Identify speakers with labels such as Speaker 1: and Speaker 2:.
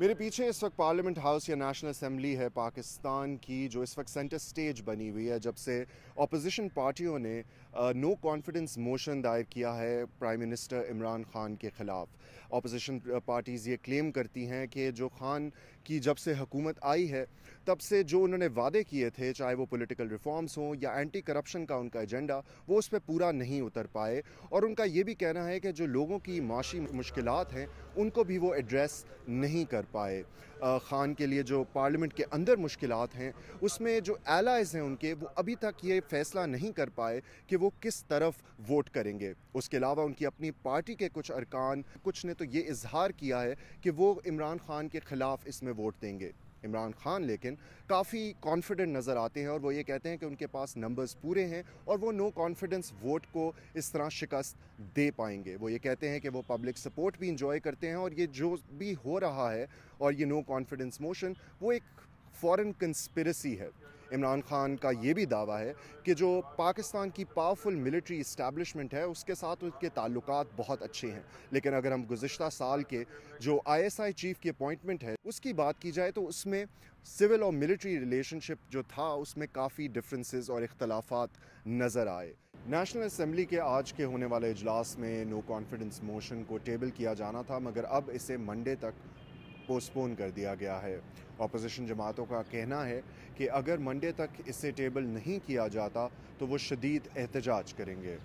Speaker 1: میرے پیچھے اس وقت پارلیمنٹ ہاؤس یا نیشنل اسمبلی ہے پاکستان کی جو اس وقت سینٹر سٹیج بنی ہوئی ہے جب سے اپوزیشن پارٹیوں نے نو کانفیڈنس موشن دائر کیا ہے پرائم منسٹر عمران خان کے خلاف اپوزیشن پارٹیز یہ کلیم کرتی ہیں کہ جو خان کی جب سے حکومت آئی ہے تب سے جو انہوں نے وعدے کیے تھے چاہے وہ پولیٹیکل ریفارمز ہوں یا اینٹی کرپشن کا ان کا ایجنڈا وہ اس پہ پورا نہیں اتر پائے اور ان کا یہ بھی کہنا ہے کہ جو لوگوں کی معاشی مشکلات ہیں ان کو بھی وہ ایڈریس نہیں کر پائے خان کے لیے جو پارلیمنٹ کے اندر مشکلات ہیں اس میں جو ایلائز ہیں ان کے وہ ابھی تک یہ فیصلہ نہیں کر پائے کہ وہ کس طرف ووٹ کریں گے اس کے علاوہ ان کی اپنی پارٹی کے کچھ ارکان کچھ نے تو یہ اظہار کیا ہے کہ وہ عمران خان کے خلاف اس میں ووٹ دیں گے عمران خان لیکن کافی کانفیڈنٹ نظر آتے ہیں اور وہ یہ کہتے ہیں کہ ان کے پاس نمبرز پورے ہیں اور وہ نو کانفیڈنس ووٹ کو اس طرح شکست دے پائیں گے وہ یہ کہتے ہیں کہ وہ پبلک سپورٹ بھی انجوائے کرتے ہیں اور یہ جو بھی ہو رہا ہے اور یہ نو کانفیڈنس موشن وہ ایک فورن کنسپریسی ہے عمران خان کا یہ بھی دعویٰ ہے کہ جو پاکستان کی پاورفل ملٹری اسٹیبلشمنٹ ہے اس کے ساتھ اس کے تعلقات بہت اچھے ہیں لیکن اگر ہم گزشتہ سال کے جو آئی ایس آئی چیف کی اپوائنٹمنٹ ہے اس کی بات کی جائے تو اس میں سول اور ملٹری ریلیشن شپ جو تھا اس میں کافی ڈفرینسز اور اختلافات نظر آئے نیشنل اسمبلی کے آج کے ہونے والے اجلاس میں نو کانفیڈنس موشن کو ٹیبل کیا جانا تھا مگر اب اسے منڈے تک پوسپون کر دیا گیا ہے اپوزیشن جماعتوں کا کہنا ہے کہ اگر منڈے تک اسے ٹیبل نہیں کیا جاتا تو وہ شدید احتجاج کریں گے